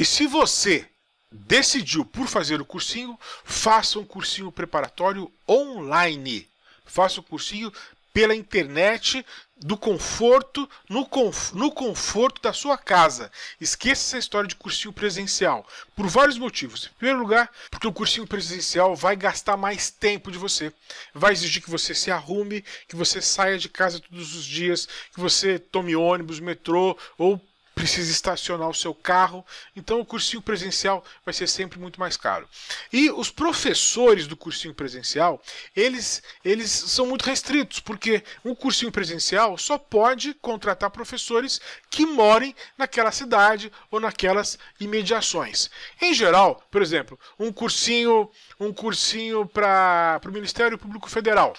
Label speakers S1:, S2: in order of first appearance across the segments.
S1: E se você decidiu por fazer o cursinho, faça um cursinho preparatório online. Faça o cursinho pela internet, do conforto, no, conf, no conforto da sua casa. Esqueça essa história de cursinho presencial. Por vários motivos. Em primeiro lugar, porque o cursinho presencial vai gastar mais tempo de você. Vai exigir que você se arrume, que você saia de casa todos os dias, que você tome ônibus, metrô ou precisa estacionar o seu carro, então o cursinho presencial vai ser sempre muito mais caro. E os professores do cursinho presencial, eles, eles são muito restritos, porque um cursinho presencial só pode contratar professores que morem naquela cidade ou naquelas imediações. Em geral, por exemplo, um cursinho, um cursinho para o Ministério Público Federal,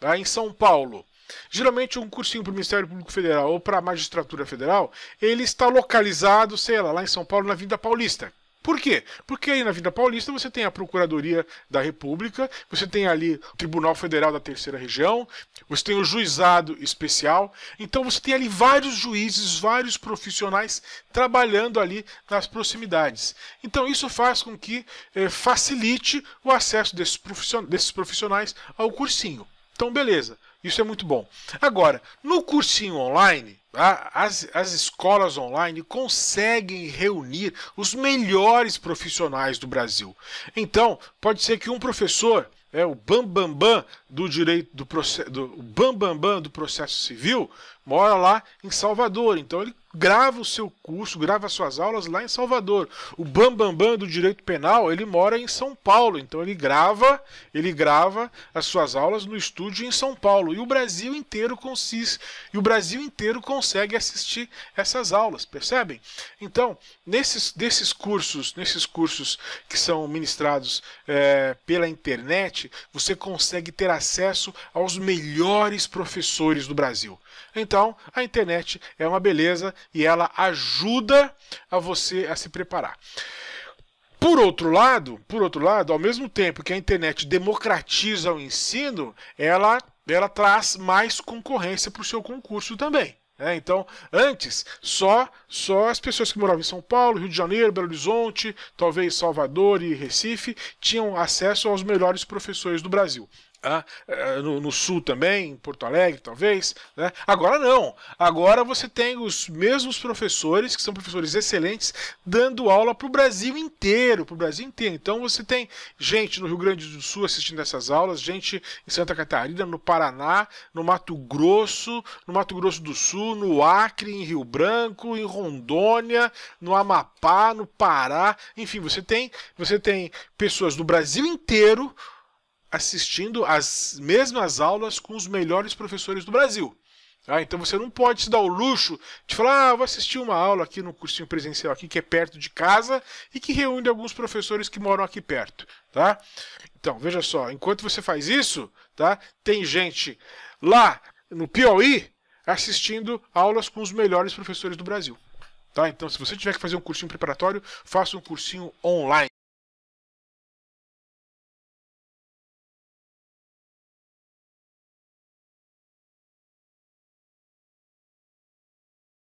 S1: tá, em São Paulo. Geralmente um cursinho para o Ministério Público Federal ou para a Magistratura Federal, ele está localizado, sei lá, lá em São Paulo, na Vinda Paulista. Por quê? Porque aí na Vinda Paulista você tem a Procuradoria da República, você tem ali o Tribunal Federal da Terceira Região, você tem o Juizado Especial. Então você tem ali vários juízes, vários profissionais trabalhando ali nas proximidades. Então isso faz com que eh, facilite o acesso desses, desses profissionais ao cursinho. Então, beleza. Isso é muito bom. Agora, no cursinho online, tá? as, as escolas online conseguem reunir os melhores profissionais do Brasil. Então, pode ser que um professor é o bambambam bam, bam do direito do processo, do Bam bam, bam do processo civil mora lá em Salvador. Então ele grava o seu curso, grava suas aulas lá em Salvador. O Bambambam Bam Bam do direito penal, ele mora em São Paulo, então ele grava, ele grava as suas aulas no estúdio em São Paulo. E o Brasil inteiro consiste, e o Brasil inteiro consegue assistir essas aulas, percebem? Então, nesses desses cursos, nesses cursos que são ministrados é, pela internet, você consegue ter acesso aos melhores professores do Brasil. Então, a internet é uma beleza e ela ajuda a você a se preparar. Por outro lado, por outro lado, ao mesmo tempo que a internet democratiza o ensino, ela, ela traz mais concorrência para o seu concurso também. É, então, antes, só só as pessoas que moravam em São Paulo, Rio de Janeiro, Belo Horizonte, talvez Salvador e Recife, tinham acesso aos melhores professores do Brasil ah, no, no, sul também, em Porto Alegre, talvez. Né? Agora não. Agora você tem os mesmos professores, que são professores excelentes, dando aula para o Brasil inteiro, para o Brasil inteiro. Então você tem gente no Rio Grande do Sul assistindo essas aulas, gente em Santa Catarina, no Paraná, no Mato Grosso, no Mato Grosso do Sul, no Acre, em Rio Branco, em Rondônia, no Amapá, no Pará. Enfim, você tem, você tem pessoas do Brasil inteiro assistindo as mesmas aulas com os melhores professores do Brasil. Ah, então você não pode se dar o luxo de falar, ah, vou assistir uma aula aqui no cursinho presencial aqui que é perto de casa e que reúne alguns professores que moram aqui perto, tá? Então, veja só, enquanto você faz isso, tá? Tem gente lá no Piauí assistindo aulas com os melhores professores do Brasil, tá? Então, se você tiver que fazer um cursinho preparatório, faça um cursinho online.